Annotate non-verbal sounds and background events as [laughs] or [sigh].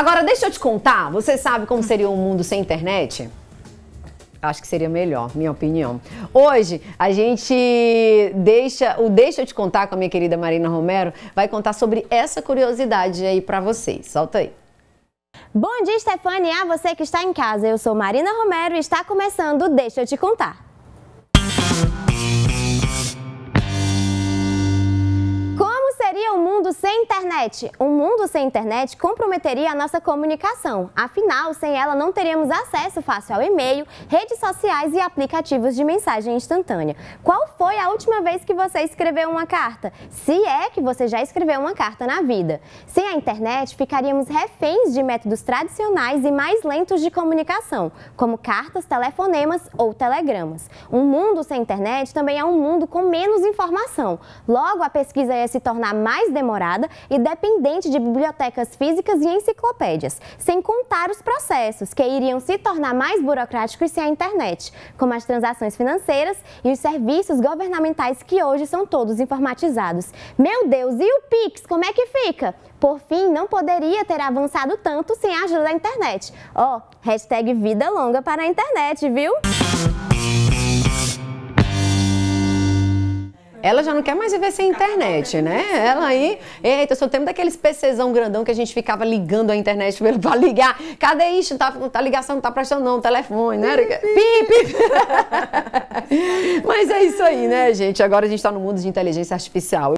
Agora, deixa eu te contar, você sabe como seria um mundo sem internet? Acho que seria melhor, minha opinião. Hoje, a gente deixa o Deixa eu te contar com a minha querida Marina Romero, vai contar sobre essa curiosidade aí para vocês. Solta aí. Bom dia, Stefania, a você que está em casa. Eu sou Marina Romero e está começando Deixa eu te contar. mundo sem internet. Um mundo sem internet comprometeria a nossa comunicação. Afinal, sem ela não teríamos acesso fácil ao e-mail, redes sociais e aplicativos de mensagem instantânea. Qual foi a última vez que você escreveu uma carta? Se é que você já escreveu uma carta na vida. Sem a internet, ficaríamos reféns de métodos tradicionais e mais lentos de comunicação, como cartas, telefonemas ou telegramas. Um mundo sem internet também é um mundo com menos informação. Logo, a pesquisa ia se tornar mais demorada demorada e dependente de bibliotecas físicas e enciclopédias, sem contar os processos que iriam se tornar mais burocráticos sem a internet, como as transações financeiras e os serviços governamentais que hoje são todos informatizados. Meu Deus, e o Pix, como é que fica? Por fim, não poderia ter avançado tanto sem a ajuda da internet. Ó, oh, hashtag vida longa para a internet, viu? ela já não quer mais viver sem internet, né? Ela aí. Eita, eu sou o tempo daqueles PCzão grandão que a gente ficava ligando a internet [laughs] pra ligar. Cadê isso? Tá, tá ligação, não tá prestando não, telefone, né? Pip! [laughs] Mas é isso aí, né, gente? Agora a gente tá no mundo de inteligência artificial.